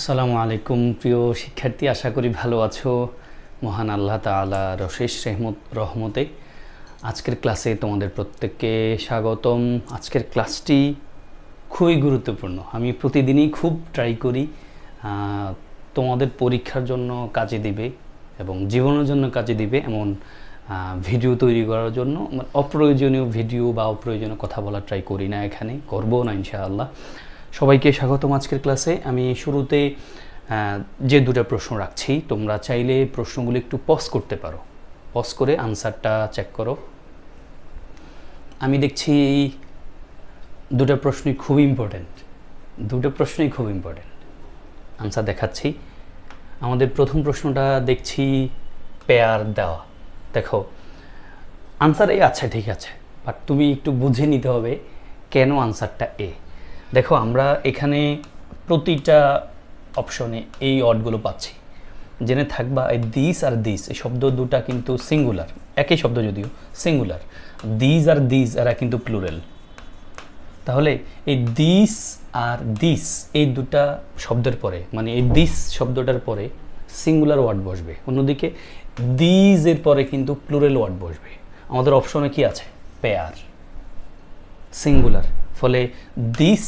আসসালামু আলাইকুম প্রিয় শিক্ষার্থী আশা করি ভালো আছো মহান আল্লাহ তালা রশেষ রেহমত রহমতে আজকের ক্লাসে তোমাদের প্রত্যেককে স্বাগতম আজকের ক্লাসটি খুবই গুরুত্বপূর্ণ আমি প্রতিদিনই খুব ট্রাই করি তোমাদের পরীক্ষার জন্য কাজে দিবে এবং জীবনের জন্য কাজে দিবে এমন ভিডিও তৈরি করার জন্য মানে অপ্রয়োজনীয় ভিডিও বা অপ্রয়োজনীয় কথা বলা ট্রাই করি না এখানে করবো না ইনশাআল্লাহ সবাইকে স্বাগতম আজকের ক্লাসে আমি শুরুতে যে দুটো প্রশ্ন রাখছি তোমরা চাইলে প্রশ্নগুলো একটু পজ করতে পারো পজ করে আনসারটা চেক করো আমি দেখছি দুটো প্রশ্নই খুব ইম্পর্ট্যান্ট দুটো প্রশ্নই খুব ইম্পর্ট্যান্ট আনসার দেখাচ্ছি আমাদের প্রথম প্রশ্নটা দেখছি পেয়ার দেওয়া দেখো আনসার এ আচ্ছা ঠিক আছে বাট তুমি একটু বুঝে নিতে হবে কেন আনসারটা এ দেখো আমরা এখানে প্রতিটা অপশনে এই অডগুলো পাচ্ছি জেনে থাকবা এই দিস আর দিস এই শব্দ দুটা কিন্তু সিঙ্গুলার একই শব্দ যদিও সিঙ্গুলার দিস আর দিস এরা কিন্তু প্লুরেল তাহলে এই দিস আর দিস এই দুটা শব্দের পরে মানে এই দিস শব্দটার পরে সিঙ্গুলার ওয়ার্ড বসবে অন্যদিকে দিজ এর পরে কিন্তু প্লুরেল ওয়ার্ড বসবে আমাদের অপশনে কি আছে পেয়ার সিঙ্গুলার ফলে দিস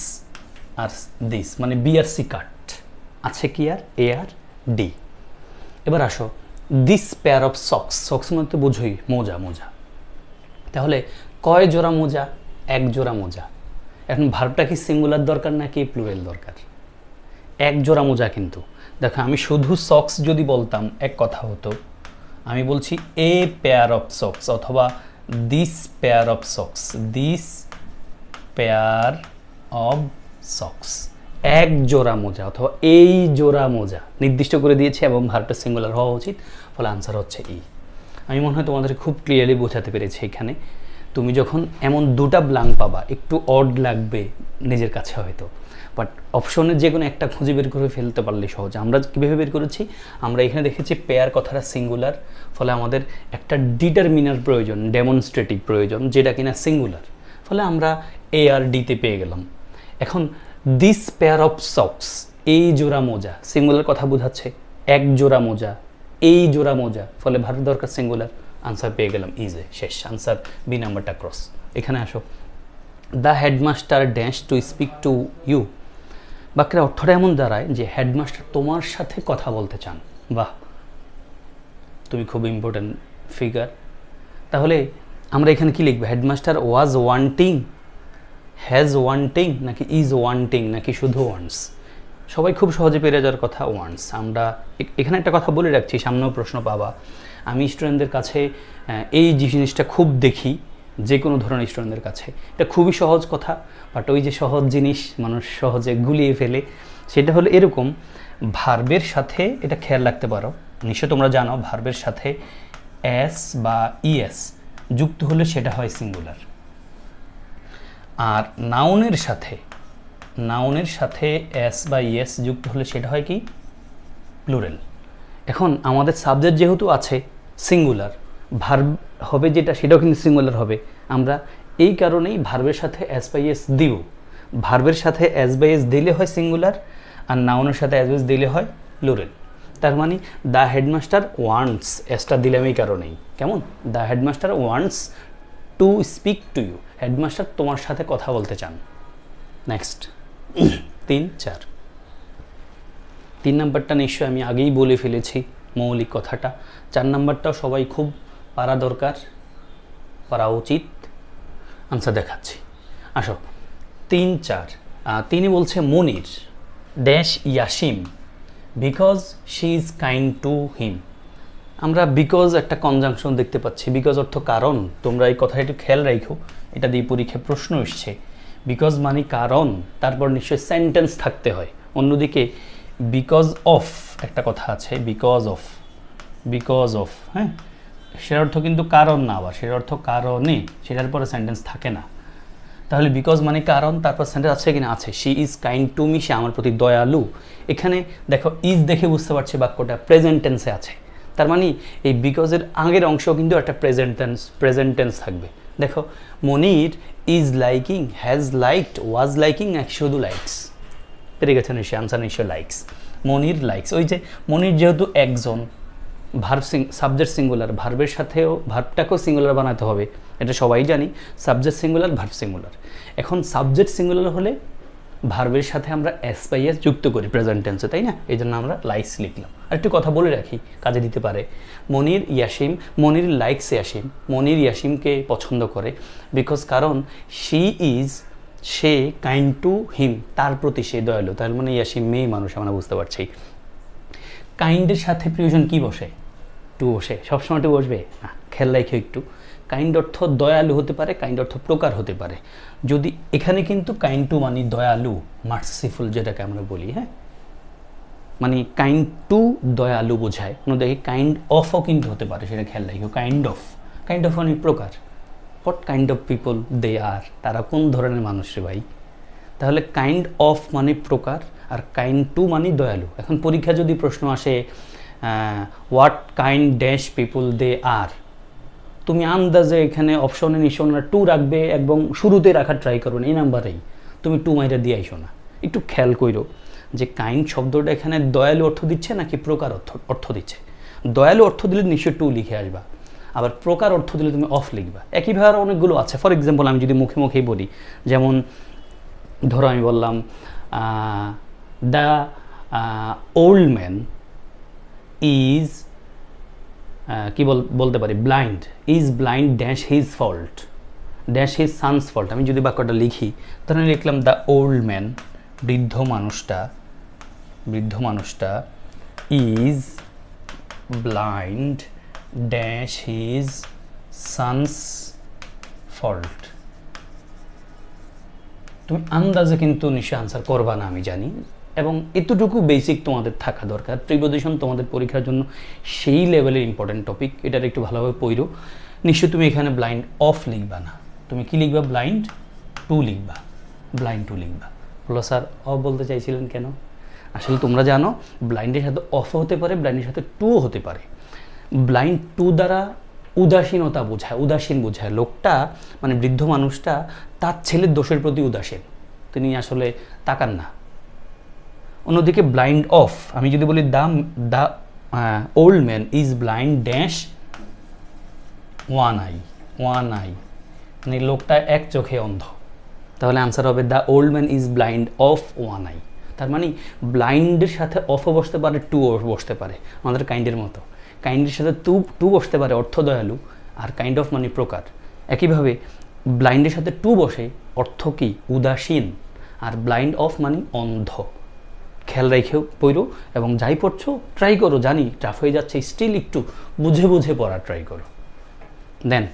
আর দিস মানে বি আর সি কাট আছে কি আর এ আর ডি এবার আসো this pair of socks socks মানে তো বুঝোই মোজা মোজা তাহলে কয় জোড়া মোজা এক জোড়া মোজা এখন ভার্বটা কি সিঙ্গুলার দরকার নাকি প্লুরেল দরকার এক জোড়া মোজা কিন্তু দেখো আমি শুধু সক্স যদি বলতাম এক কথা হতো আমি বলছি এ পেয়ার অফ সক্স অথবা this pair of socks this pair of socks এক জোড়া মোজা অথবা এই জোড়া মোজা নির্দিষ্ট করে দিয়েছে এবং ভার্বটা সিঙ্গুলার হওয়া উচিত ফলে আনসার হচ্ছে ই e। আমি মনে হয় তোমাদের খুব ক্লিয়ারলি বোঝাতে পেরেছি এখানে তুমি যখন এমন দুটা ব্লাঙ্ক পাবা একটু অড লাগবে নিজের কাছে হয়তো বাট অপশনের যে কোনো একটা খুঁজে বের করে ফেলতে পারলে সহজ আমরা কীভাবে বের করেছি আমরা এখানে দেখেছি পেয়ার কথাটা সিঙ্গুলার ফলে আমাদের একটা ডিটারমিনার প্রয়োজন ডেমনস্ট্রেটিভ প্রয়োজন যেটা কিনা সিঙ্গুলার ফলে আমরা এ আর ডিতে পেয়ে গেলাম এখন দিস পেয়ার অফ সক্স এই জোড়া মোজা সিঙ্গুলার কথা বোঝাচ্ছে এক জোড়া মোজা এই জোড়া মোজা ফলে ভারত দরকার সিঙ্গুলার আনসার পেয়ে গেলাম ইজে শেষ আনসার বি নাম্বারটা ক্রস এখানে আসো the headmaster dash to speak to you বাক্যের অর্থটা এমন দাঁড়ায় যে হেডমাস্টার তোমার সাথে কথা বলতে চান বাহ তুমি খুব ইম্পর্ট্যান্ট ফিগার তাহলে আমরা এখানে কি লিখবো headmaster was wanting has wanting নাকি ইজ ওয়ান্টিং নাকি শুধু ওয়ান্স সবাই খুব সহজে পেরে যাওয়ার কথা ওয়ান্স আমরা এখানে একটা কথা বলে রাখছি সামনেও প্রশ্ন পাবা আমি স্টুডেন্টদের কাছে এই জিনিসটা খুব দেখি যে কোনো ধরনের স্টুডেন্টদের কাছে এটা খুবই সহজ কথা বাট ওই যে সহজ জিনিস মানুষ সহজে গুলিয়ে ফেলে সেটা হলো এরকম ভার্বের সাথে এটা খেয়াল রাখতে পারো নিশ্চয় তোমরা জানো ভার্বের সাথে এস বা ইএস যুক্ত হলে সেটা হয় সিঙ্গুলার আর নাউনের সাথে নাউনের সাথে এস বা ইয়েস যুক্ত হলে সেটা হয় কি প্লুরেল এখন আমাদের সাবজেক্ট যেহেতু আছে সিঙ্গুলার ভার্ব হবে যেটা সেটাও কিন্তু সিঙ্গুলার হবে আমরা এই কারণেই ভার্বের সাথে এস বাই এস দিও ভার্বের সাথে এস বাই এস দিলে হয় সিঙ্গুলার আর নাউনের সাথে এস বাই এস দিলে হয় প্লুরেল তার মানে দ্য হেডমাস্টার ওয়ান্টস এসটা দিলাম এই কারণেই কেমন the headmaster wants to speak to you headmaster তোমার সাথে কথা বলতে চান নেক্সট তিন চার তিন নাম্বারটা নিশ্চয় আমি আগেই বলে ফেলেছি মৌলিক কথাটা চার নাম্বারটাও সবাই খুব পারা দরকার পারা উচিত আনসার দেখাচ্ছি আসো তিন চার তিনি বলছে মনির দেশ Yasim because she is kind to him আমরা বিকজ একটা কনজাংশন দেখতে পাচ্ছি বিকজ অর্থ কারণ তোমরা এই কথা একটু খেয়াল রাখো এটা দিয়ে পরীক্ষায় প্রশ্ন এসছে বিকজ মানে কারণ তারপর নিশ্চয়ই সেন্টেন্স থাকতে হয় অন্যদিকে বিকজ অফ একটা কথা আছে বিকজ অফ বিকজ অফ হ্যাঁ সেটার অর্থ কিন্তু কারণ না আবার সেটার অর্থ কারণে সেটার পরে সেন্টেন্স থাকে না তাহলে বিকজ মানে কারণ তারপর সেন্টেন্স আছে কিনা আছে she is kind to me সে আমার প্রতি দয়ালু এখানে দেখো ইজ দেখে বুঝতে পারছি বাক্যটা প্রেজেন্ট টেন্সে আছে তার মানে এই বিকজের আগের অংশ কিন্তু একটা প্রেজেন্ট টেন্স প্রেজেন্ট টেন্স থাকবে দেখো Monir is liking has liked was liking এক শুধু লাইকস পেরে গেছে নিশ্চয় আনসার নিশ্চয় লাইকস মনির লাইকস ওই যে মনির যেহেতু একজন ভার্ব সিং সাবজেক্ট সিঙ্গুলার ভার্বের সাথেও ভার্বটাকেও সিঙ্গুলার বানাতে হবে এটা সবাই জানি সাবজেক্ট সিঙ্গুলার ভার্ব সিঙ্গুলার এখন সাবজেক্ট সিঙ্গুলার হলে ভার্বের সাথে আমরা এস বাই এস যুক্ত করি প্রেজেন্ট টেন্সে তাই না এই জন্য আমরা লাইকস লিখলাম আর একটু কথা বলে রাখি কাজে দিতে পারে মনির ইয়াসিম মনির লাইকস ইয়াসিম মনির ইয়াসিমকে পছন্দ করে বিকজ কারণ শি ইজ সে কাইন্ড টু হিম তার প্রতি সে দয়ালু তার মানে ইয়াসিম মেয়ে মানুষ আমরা বুঝতে পারছি কাইন্ডের সাথে প্রিয়জন কি বসে টু বসে সবসময় টু বসবে না খেললাই কেউ একটু কাইন্ড অর্থ দয়ালু হতে পারে কাইন্ড অর্থ প্রকার হতে পারে যদি এখানে কিন্তু কাইন্ড টু মানে দয়ালু মার্সিফুল যেটাকে আমরা বলি হ্যাঁ মানে কাইন্ড টু দয়ালু বোঝায় কোনো দেখি কাইন্ড অফও কিন্তু হতে পারে সেটা খেয়াল রাখি কাইন্ড অফ কাইন্ড অফ মানি প্রকার what kind of people they are তারা কোন ধরনের মানুষ রে ভাই তাহলে কাইন্ড অফ মানে প্রকার আর কাইন্ড টু মানে দয়ালু এখন পরীক্ষা যদি প্রশ্ন আসে what kind dash people they are তুমি আন্দাজে এখানে অপশনে নিশো না টু রাখবে এবং শুরুতে রাখার ট্রাই করবে না এই নাম্বারেই তুমি টু মাইটা দিয়ে আইসো না একটু খেয়াল করো যে কাইন্ড শব্দটা এখানে দয়ালু অর্থ দিচ্ছে নাকি প্রকার অর্থ অর্থ দিচ্ছে দয়ালু অর্থ দিলে নিশ্চয় টু লিখে আসবা আবার প্রকার অর্থ দিলে তুমি অফ লিখবা একইভাবে আরও অনেকগুলো আছে ফর এক্সাম্পল আমি যদি মুখে মুখেই বলি যেমন ধরো আমি বললাম দ্য ওল্ড ম্যান ইজ কি বলতে পারি blind is blind dash his fault dash his sons fault আমি যদি বাক্যটা লিখি তাহলে লিখলাম দ্য ওল্ড ম্যান বৃদ্ধ মানুষটা বৃদ্ধ মানুষটা is blind dash his sons fault তুমি আন্দাজে কিন্তু নিশ্চয় আনসার করবা না আমি জানি এবং এতটুকু বেসিক তোমাদের থাকা দরকার প্রিপোজিশন তোমাদের পরীক্ষার জন্য সেই লেভেলের ইম্পর্টেন্ট টপিক এটার একটু ভালোভাবে পড়ো নিশ্চয়ই তুমি এখানে ব্লাইন্ড অফ লিখবা না তুমি কি লিখবা ব্লাইন্ড টু লিখবা ব্লাইন্ড টু লিখবা বলো স্যার অফ বলতে চাইছিলেন কেন আসলে তোমরা জানো ব্লাইন্ডের সাথে অফ হতে পারে ব্লাইন্ডের সাথে টুও হতে পারে ব্লাইন্ড টু দ্বারা উদাসীনতা বোঝায় উদাসীন বোঝায় লোকটা মানে বৃদ্ধ মানুষটা তার ছেলের দোষের প্রতি উদাসীন তিনি আসলে তাকান না অন্যদিকে ব্লাইন্ড অফ আমি যদি বলি the the old man is blind dash one eye one eye মানে লোকটা এক চোখে অন্ধ তাহলে আনসার হবে the old man is blind of one eye তার মানে ব্লাইন্ডের সাথে অফও বসতে পারে টু বসতে পারে আমাদের কাইন্ডের মতো কাইন্ডের সাথে টু টু বসতে পারে অর্থ দয়ালু আর কাইন্ড অফ মানে প্রকার একইভাবে ব্লাইন্ডের সাথে টু বসে অর্থ কি উদাসীন আর ব্লাইন্ড অফ মানে অন্ধ খেয়াল রেখেও পড়ো এবং যাই পড়ছো ট্রাই করো জানি টাফ হয়ে যাচ্ছে স্টিল একটু বুঝে বুঝে পড়া ট্রাই করো দেন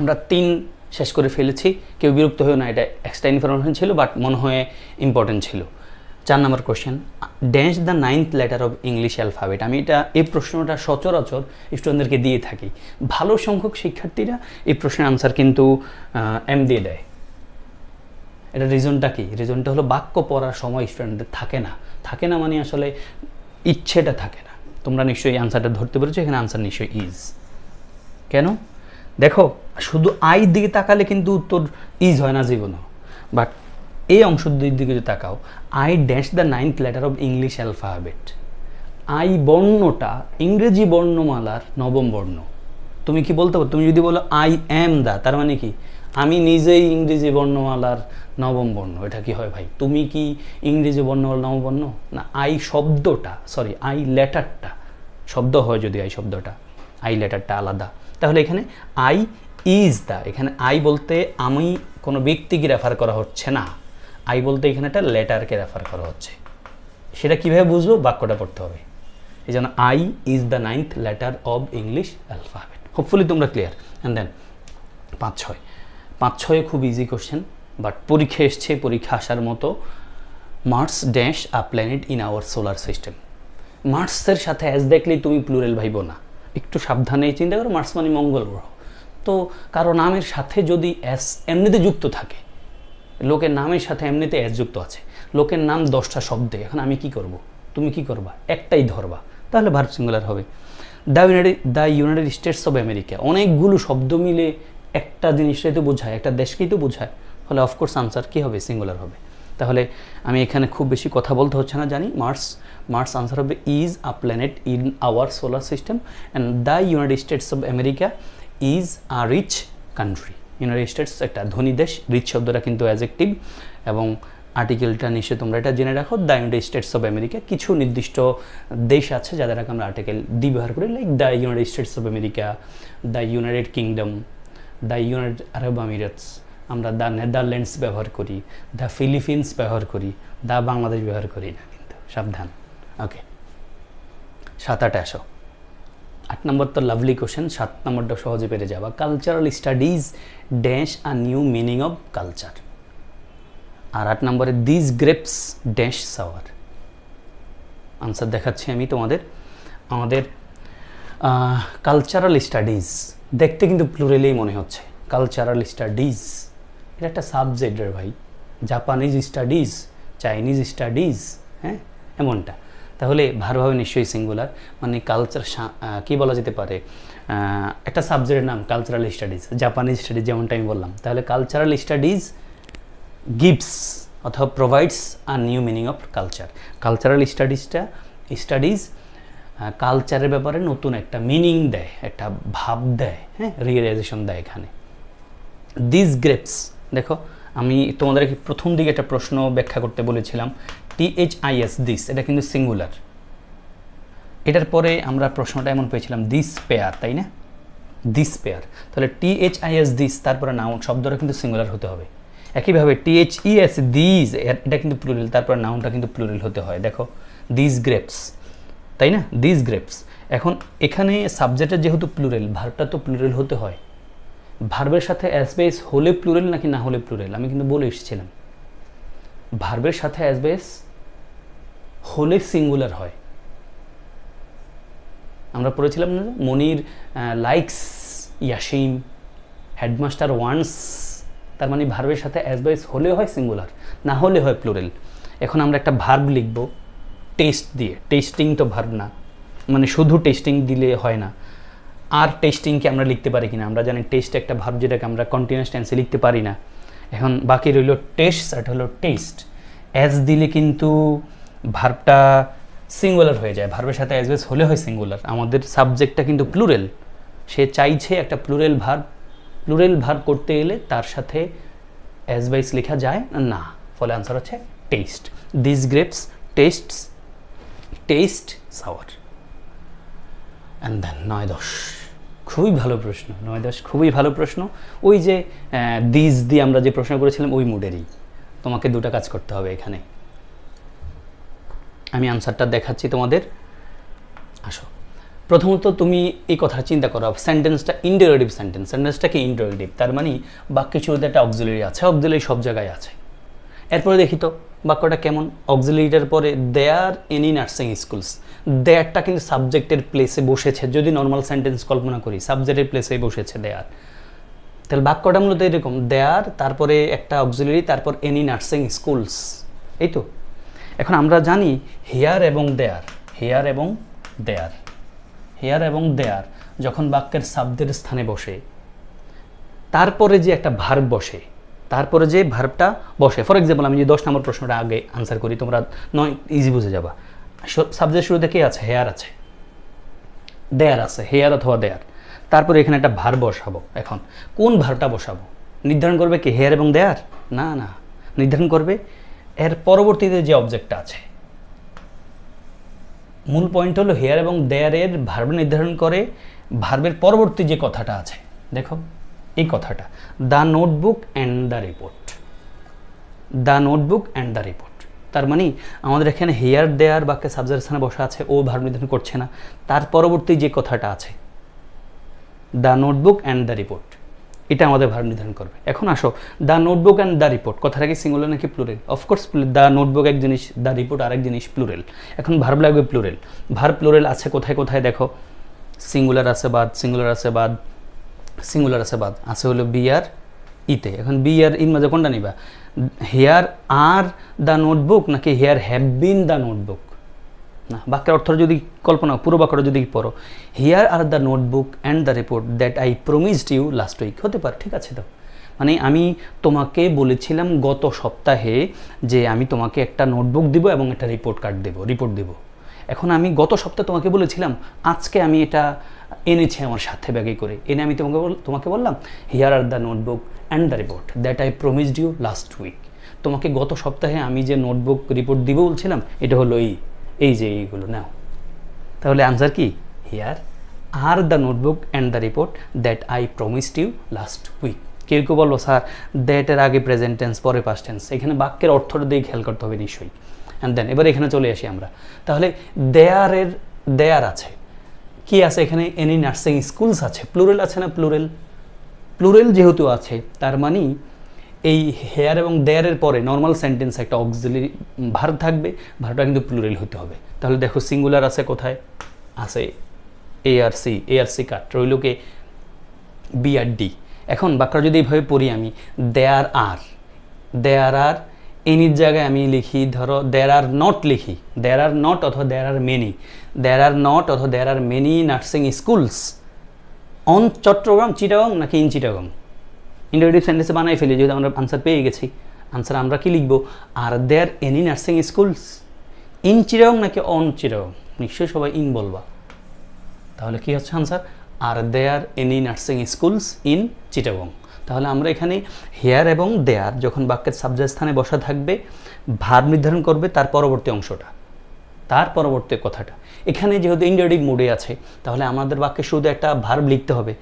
আমরা তিন শেষ করে ফেলেছি কেউ বিরক্ত হয়েও না এটা এক্সট্রা ইনফরমেশন ছিল বাট মনে হয় ইম্পর্টেন্ট ছিল চার নম্বর question dance the ninth letter of English alphabet আমি এটা এই প্রশ্নটা সচরাচর স্টুডেন্টদেরকে দিয়ে থাকি ভালো সংখ্যক শিক্ষার্থীরা এই প্রশ্নের আনসার কিন্তু এম দিয়ে দেয় এটা রিজনটা কি রিজনটা হলো বাক্য পড়ার সময় স্টুডেন্টদের থাকে না থাকে না মানে আসলে ইচ্ছেটা থাকে না তোমরা নিশ্চয়ই আনসারটা ধরতে পেরেছো এখানে আনসার নিশ্চয়ই ইজ কেন দেখো শুধু আই দিকে তাকালে কিন্তু উত্তর ইজ হয় না জীবনও বাট এই অংশ দুই দিকে যদি তাকাও I dash the ninth letter of English alphabet I বর্ণটা ইংরেজি বর্ণমালার নবম বর্ণ তুমি কি বলতে পারো তুমি যদি বলো আই অ্যাম দা তার মানে কি আমি নিজেই ইংরেজি বর্ণমালার নবম বর্ণ এটা কি হয় ভাই তুমি কি ইংরেজি বর্ণমালার নবম বর্ণ না আই শব্দটা সরি আই লেটারটা শব্দ হয় যদি আই শব্দটা আই লেটারটা আলাদা তাহলে এখানে আই ইজ দা এখানে আই বলতে আমি কোনো ব্যক্তিকে রেফার করা হচ্ছে না আই বলতে এখানে একটা লেটারকে রেফার করা হচ্ছে সেটা কীভাবে বুঝবো বাক্যটা পড়তে হবে এই জন্য I is the ninth letter of English alphabet hopefully তোমরা ক্লিয়ার অ্যান্ড দেন পাঁচ ছয় পাঁচ ছয়ে খুব ইজি কোশ্চেন বাট পরীক্ষা এসছে পরীক্ষা আসার মতো Mars dash a planet in our solar system মার্সের সাথে অ্যাজ দেখলেই তুমি প্লুরেল ভাইব না একটু সাবধানে চিন্তা করো মার্স মানে মঙ্গল গ্রহ তো কারো নামের সাথে যদি অ্যাস এমনিতে যুক্ত থাকে লোকের নামের সাথে এমনিতে অ্যাস যুক্ত আছে লোকের নাম দশটা শব্দে এখন আমি কি করব তুমি কি করবা একটাই ধরবা তাহলে ভার্ব সিঙ্গুলার হবে the United the United States of America অনেকগুলো শব্দ মিলে একটা জিনিসটাই তো বোঝায় একটা দেশকেই তো বোঝায় ফলে অফকোর্স আনসার কী হবে সিঙ্গুলার হবে তাহলে আমি এখানে খুব বেশি কথা বলতে হচ্ছে না জানি মার্স মার্স আনসার হবে is a planet in our solar system and the United States of America is a rich country United States একটা ধনী দেশ রিচ শব্দটা কিন্তু অ্যাজেক্টিভ এবং আর্টিকেলটা নিশ্চয় তোমরা এটা জেনে রাখো the United States of America কিছু নির্দিষ্ট দেশ আছে যাদেরকে আমরা আর্টিকেল দি ব্যবহার করি like the United States of America the United Kingdom the United Arab Emirates আমরা দ্য নেদারল্যান্ডস ব্যবহার করি দ্য ফিলিপিন্স ব্যবহার করি দ্য বাংলাদেশ ব্যবহার করি না কিন্তু সাবধান ওকে সাত আট আসো আট নম্বর তো লাভলি কোশ্চেন সাত নম্বরটা সহজে পেরে যাওয়া cultural studies dash a new meaning of culture আর আট নম্বরে this grapes dash sour answer দেখাচ্ছি আমি তোমাদের আমাদের কালচারাল স্টাডিজ দেখতে কিন্তু প্লুরেলেই মনে হচ্ছে কালচারাল স্টাডিজ এটা একটা সাবজেক্টের ভাই জাপানিজ স্টাডিজ চাইনিজ স্টাডিজ হ্যাঁ এমনটা তাহলে ভারভাবে নিশ্চয়ই সিঙ্গুলার মানে কালচার কি বলা যেতে পারে একটা সাবজেক্টের নাম কালচারাল স্টাডিজ জাপানিজ স্টাডিজ যেমনটা আমি বললাম তাহলে কালচারাল স্টাডিজ গিভস অথবা provides a new meaning of culture cultural স্টাডিজটা স্টাডিজ কালচারের হ্যাঁ, ব্যাপারে নতুন একটা মিনিং দেয় একটা ভাব দেয় হ্যাঁ রিয়েলাইজেশন দেয় এখানে দিস গ্রেপস দেখো আমি তোমাদেরকে প্রথম দিকে একটা প্রশ্ন ব্যাখ্যা করতে বলেছিলাম টিএইচআইএস দিস এটা কিন্তু সিঙ্গুলার এটার পরে আমরা প্রশ্নটা এমন পেয়েছিলাম দিস পেয়ার তাই না দিস পেয়ার তাহলে টিএইচআইএস দিস তারপরে নাউন শব্দটা কিন্তু সিঙ্গুলার হতে হবে একইভাবে টিএইচইএস e দিস এটা কিন্তু প্লুরিল তারপরে নাউনটা কিন্তু প্লুরিল হতে হয় দেখো দিস গ্রেপস তাই না দিস গ্রেপস এখন এখানে সাবজেক্টের যেহেতু প্লুরেল ভার্বটা তো প্লুরেল হতে হয় ভার্বের সাথে অ্যাসবেস হলে প্লুরেল নাকি না হলে প্লুরেল আমি কিন্তু বলে এসেছিলাম ভার্বের সাথে অ্যাসবেস হলে সিঙ্গুলার হয় আমরা পড়েছিলাম না Monir likes Yasim headmaster wants তার মানে ভার্বের সাথে অ্যাসবেস হলে হয় সিঙ্গুলার না হলে হয় প্লুরেল এখন আমরা একটা ভার্ব লিখবো টেস্ট দিয়ে টেস্টিং তো ভার্ব না মানে শুধু টেস্টিং দিলে হয় না আর টেস্টিংকে আমরা লিখতে পারি কিনা আমরা জানি টেস্ট একটা ভার্ব যেটাকে আমরা কন্টিনিউস টেন্সে লিখতে পারি না এখন বাকি রইল টেস্ট আর হলো টেস্ট অ্যাজ দিলে কিন্তু ভার্বটা সিঙ্গুলার হয়ে যায় ভার্বের সাথে অ্যাজ ওয়েজ হলে হয় সিঙ্গুলার আমাদের সাবজেক্টটা কিন্তু প্লুরেল সে চাইছে একটা প্লুরেল ভার্ব প্লুরেল ভার্ব করতে এলে তার সাথে অ্যাজ ওয়াইজ লেখা যায় না ফলে আনসার হচ্ছে taste this grapes tastes taste sour and then নয় দশ খুবই ভালো প্রশ্ন নয় দশ খুবই ভালো প্রশ্ন ওই যে দিস দিয়ে আমরা যে প্রশ্ন করেছিলাম ওই মুডেরই তোমাকে দুটা কাজ করতে হবে এখানে আমি আনসারটা দেখাচ্ছি তোমাদের আসো প্রথমত তুমি এই কথা চিন্তা করো সেন্টেন্সটা ইন্টারোগেটিভ সেন্টেন্স সেন্টেন্সটাকে কি তার মানে বাক্যের শুরুতে একটা অক্সিলারি আছে অক্সিলারি সব জায়গায় আছে এরপরে দেখি তো বাক্যটা কেমন অক্সিলিটার পরে দেয়ার এনি নার্সিং স্কুলস দেয়ারটা কিন্তু সাবজেক্টের প্লেসে বসেছে যদি নর্মাল সেন্টেন্স কল্পনা করি সাবজেক্টের প্লেসে বসেছে দেয়ার তাহলে বাক্যটা মূলত এরকম দেয়ার তারপরে একটা অক্সিলারি তারপর এনি নার্সিং স্কুলস এই তো এখন আমরা জানি হেয়ার এবং দেয়ার হেয়ার এবং দেয়ার হেয়ার এবং দেয়ার যখন বাক্যের শব্দের স্থানে বসে তারপরে যে একটা ভার্ব বসে তারপরে যে ভার্বটা বসে ফর এক্সাম্পল আমি যে দশ নম্বর প্রশ্নটা আগে আনসার করি তোমরা নয় ইজি বুঝে যাবা সাবজেক্ট শুরুতে কি আছে হেয়ার আছে দেয়ার আছে হেয়ার অথবা দেয়ার তারপরে এখানে একটা ভার বসাবো এখন কোন ভারটা বসাবো নির্ধারণ করবে কি হেয়ার এবং দেয়ার না না নির্ধারণ করবে এর পরবর্তীতে যে অবজেক্টটা আছে মূল পয়েন্ট হলো হেয়ার এবং দেয়ারের ভার্ব নির্ধারণ করে ভার্বের পরবর্তী যে কথাটা আছে দেখো এই কথাটা the notebook and the report the notebook and the report তার মানে আমাদের এখানে হেয়ার দেয়ার বাক্যে সাবজারেশনে বসা আছে ও ভার নিধন করছে না তার পরবর্তী যে কথাটা আছে the notebook and the report এটা আমাদের ভার নির্ধারণ করবে এখন আসো the notebook and the report কথাটা কি সিঙ্গুলার নাকি প্লুরেল অফকোর্স দ্য নোটবুক এক জিনিস দ্য রিপোর্ট আরেক জিনিস প্লুরেল এখন ভার্ব লাগবে প্লুরেল ভার্ব প্লুরেল আছে কোথায় কোথায় দেখো সিঙ্গুলার আছে বাদ সিঙ্গুলার আছে বাদ সিঙ্গুলার আছে বাদ আছে হলো বি আর ইতে e এখন বি আর ইন e মাঝে কোনটা নিবা হেয়ার আর দ্য নোটবুক নাকি here have been the notebook না বাক্যের অর্থ যদি কল্পনা পুরো বাক্যটা যদি পড়ো here are the notebook and the report that I promised you last week হতে পারে ঠিক আছে তো মানে আমি তোমাকে বলেছিলাম গত সপ্তাহে যে আমি তোমাকে একটা নোটবুক দিব এবং একটা রিপোর্ট কার্ড দেবো রিপোর্ট দেব এখন আমি গত সপ্তাহে তোমাকে বলেছিলাম আজকে আমি এটা এনেছে আমার সাথে ব্যাগে করে এনে আমি তোমাকে তোমাকে বললাম here are the notebook and the report that I promised you last week তোমাকে গত সপ্তাহে আমি যে নোটবুক রিপোর্ট দিব বলছিলাম এটা হলো এই এই যে এইগুলো নাও তাহলে আনসার কি here are the notebook and the report that I promised you last week কেউ কেউ বলবো স্যার দ্যাটের আগে প্রেজেন্ট টেন্স পরে পাস্ট টেন্স এখানে বাক্যের অর্থটা দিয়ে খেয়াল করতে হবে নিশ্চয়ই অ্যান্ড দেন এবার এখানে চলে আসি আমরা তাহলে দেয়ারের দেয়ার আছে কি আছে এখানে এনি নার্সিং স্কুলস আছে প্লুরেল আছে না প্লুরেল প্লুরেল যেহেতু আছে তার মানে এই হেয়ার এবং দেয়ারের পরে নর্মাল সেন্টেন্স একটা অক্সিলি ভার থাকবে ভারটা কিন্তু প্লুরেল হতে হবে তাহলে দেখো সিঙ্গুলার আছে কোথায় আছে এ আর সি এ আর সি কাট রইলকে বি আর ডি এখন বাক্যটা যদি এইভাবে পড়ি আমি দেয়ার আর দেয়ার আর এনির জায়গায় আমি লিখি ধরো দেয়ার আর নট লিখি দেয়ার আর নট অথবা there are many there are not অথবা there are many nursing schools on Chattogram Chittagong নাকি ইন চিটাগং ইন্টারভিউ সেন্টেন্সে বানাই ফেলি যেহেতু আমরা আনসার পেয়ে গেছি আনসার আমরা কি লিখবো are there any nursing schools in Chittagong নাকি অন চিটাগং নিশ্চয়ই সবাই ইন বলবা তাহলে কি হচ্ছে answer are there any nursing schools in Chittagong তাহলে আমরা এখানে হেয়ার এবং দেয়ার যখন বাক্যের সাবজেক্ট স্থানে বসা থাকবে ভার নির্ধারণ করবে তার পরবর্তী অংশটা তার পরবর্তী কথাটা এখানে যেহেতু ইন্ডিয়ারিক মুডে আছে তাহলে আমাদের বাক্যে শুধু একটা ভার্ব লিখতে হবে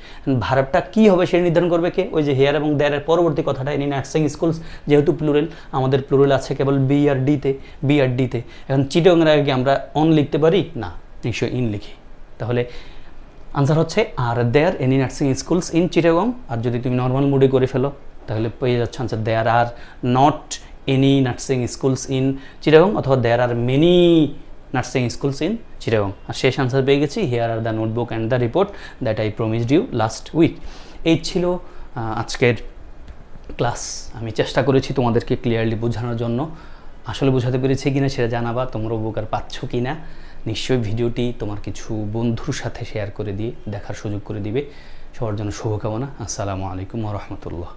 ভার্বটা কি হবে সেটা নির্ধারণ করবে কে ওই যে হেয়ার এবং দেয়ারের পরবর্তী কথাটা ইন নার্সিং স্কুলস যেহেতু প্লুরেল আমাদের প্লুরেল আছে কেবল বি আর ডিতে বি আর ডিতে এখন চিটংরা কি আমরা অন লিখতে পারি না নিশ্চয়ই ইন লিখি তাহলে আনসার হচ্ছে are there any nursing schools in Chittagong আর যদি তুমি নর্মাল মুডে করে ফেলো তাহলে পেয়ে যাচ্ছ answer there are not any nursing schools in Chittagong অথবা there are many nursing schools in Chittagong আর শেষ আনসার পেয়ে গেছি here are the notebook and the report that I promised you last week এই ছিল আজকের ক্লাস আমি চেষ্টা করেছি তোমাদেরকে ক্লিয়ারলি বোঝানোর জন্য আসলে বোঝাতে পেরেছি কিনা সেটা জানাবা তোমরা উপকার পাচ্ছ কি না নিশ্চয়ই ভিডিওটি তোমার কিছু বন্ধুর সাথে শেয়ার করে দিয়ে দেখার সুযোগ করে দিবে সবার জন্য শুভকামনা আসসালামু আলাইকুম রহমতুল্লাহ